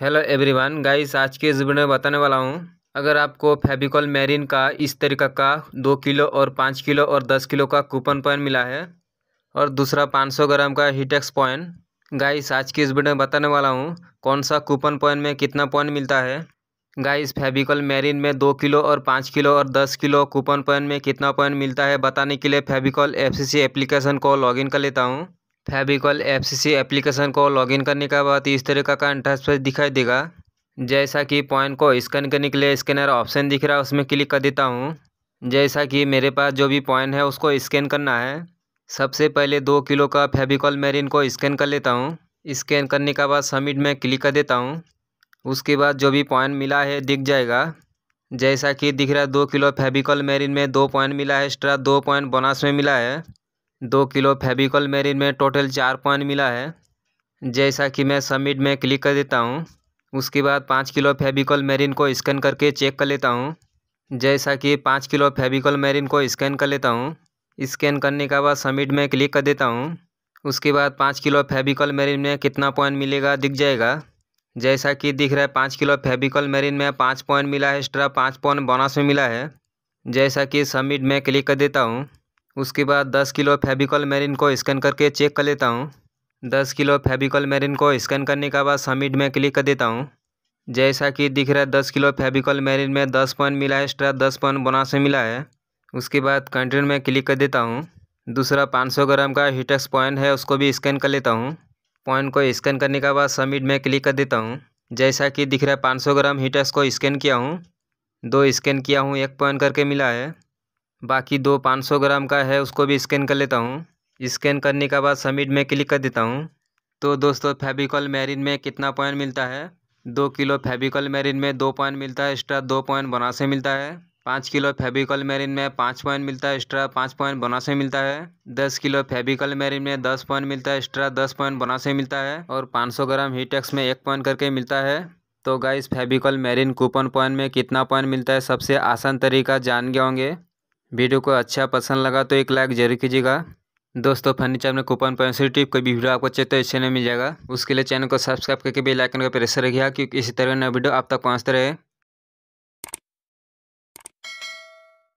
hello everyone guys आज के इस वीडियो में बताने वाला हूँ अगर आपको फेबिकॉल मैरिन का इस तरीका का दो किलो और पाँच किलो और दस किलो का कूपन पॉइंट मिला है और दूसरा पाँच सौ ग्राम का हीटेक्स पॉइंट गाइस आज की इस वीडियो में बताने वाला हूँ कौन सा कूपन पॉइंट में कितना पॉइंट मिलता है गाइस फेबिकॉल मैरिन में दो किलो और पाँच किलो और दस किलो कूपन पॉइंट में कितना पॉइंट मिलता है बताने के लिए फेबिकॉल एफ एप्लीकेशन को लॉगिन कर लेता हूँ फेविकॉल सी सी एप्लीकेशन को लॉगिन करने के बाद इस तरह का इंटरफेस दिखाई देगा जैसा कि पॉइंट को स्कैन करने के लिए स्कैनर ऑप्शन दिख रहा है उसमें क्लिक कर देता हूँ जैसा कि मेरे पास जो भी पॉइंट है उसको स्कैन करना है सबसे पहले दो किलो का फेविकॉल मेरिन को स्कैन कर लेता हूँ स्कैन करने के बाद सबमिट में क्लिक कर देता हूँ उसके बाद जो भी पॉइंट मिला है दिख जाएगा जैसा कि दिख रहा है दो किलो फेविकॉल मेरिन में दो पॉइंट मिला है एक्स्ट्रा दो पॉइंट बोनस में मिला है दो किलो फ़ेविकॉल मेरिन में टोटल चार पॉइंट मिला है जैसा कि मैं सबमिट में क्लिक कर देता हूँ उसके बाद पाँच किलो फ़ेविकॉल मेरिन को स्कैन करके चेक कर लेता हूँ जैसा कि पाँच किलो फ़ेविकॉल मेरिन को स्कैन कर लेता हूँ स्कैन करने के बाद सबमिट में क्लिक कर देता हूँ उसके बाद पाँच किलो फ़ेविकॉल मेरिन में कितना पॉइंट मिलेगा दिख जाएगा जैसा कि दिख रहा है पाँच किलो फेविकॉल मेरिन में पाँच पॉइंट मिला है एक्स्ट्रा पाँच पॉइंट बोनस में मिला है जैसा कि सबमिट में क्लिक कर देता हूँ उसके बाद दस किलो फेबिकॉल मेरिन को स्कैन करके चेक कर लेता हूँ दस किलो फेबिकॉल मेरिन को स्कैन करने के बाद सबमिट में क्लिक कर देता हूँ जैसा कि दिख रहा है दस किलो फेबिकॉल मेरिन में दस पॉइंट मिला है एक्स्ट्रा दस पॉइंट बोनस से मिला है उसके बाद कंट्रोल में क्लिक कर देता हूँ दूसरा पाँच सौ ग्राम का हिटेक्स पॉइंट है उसको भी स्कैन कर लेता हूँ पॉइंट को स्कैन करने के बाद सबमिट में क्लिक कर देता हूँ जैसा कि दिख रहा है पाँच सौ ग्राम हिटेक्स को स्कैन किया हूँ दो स्कैन किया हूँ एक पॉइंट करके मिला है बाकी दो पाँच सौ ग्राम का है उसको भी स्कैन कर लेता हूँ स्कैन करने के बाद सबमिट में क्लिक कर देता हूँ तो दोस्तों फेबिकॉल मैरिन में कितना पॉइंट मिलता है दो किलो फेबिकॉल मैरिन में दो पॉइंट मिलता है एक्स्ट्रा दो पॉइंट बना से मिलता है पाँच किलो फेबिकॉल मैरिन में पाँच पॉइंट मिलता है एक्स्ट्रा पाँच पॉइंट बना से मिलता है दस किलो फेबिकॉल मैरिन में दस पॉइंट मिलता है एक्स्ट्रा दस पॉइंट बना से मिलता है और पाँच सौ ग्राम हीटेक्स में एक पॉइंट करके मिलता है तो guys Fevicol marine coupon point में कितना पॉइंट मिलता है सबसे आसान तरीका जान गए होंगे वीडियो को अच्छा पसंद लगा तो एक लाइक जरूर कीजिएगा दोस्तों फर्नीचर में कूपन पॉजिटिव कोई भी वीडियो आपको चाहिए तो इससे नहीं मिल जाएगा उसके लिए चैनल को सब्सक्राइब करके बेल आइकन का प्रेशर रखिएगा क्योंकि इसी तरह नया वीडियो आप तक पहुँचते रहे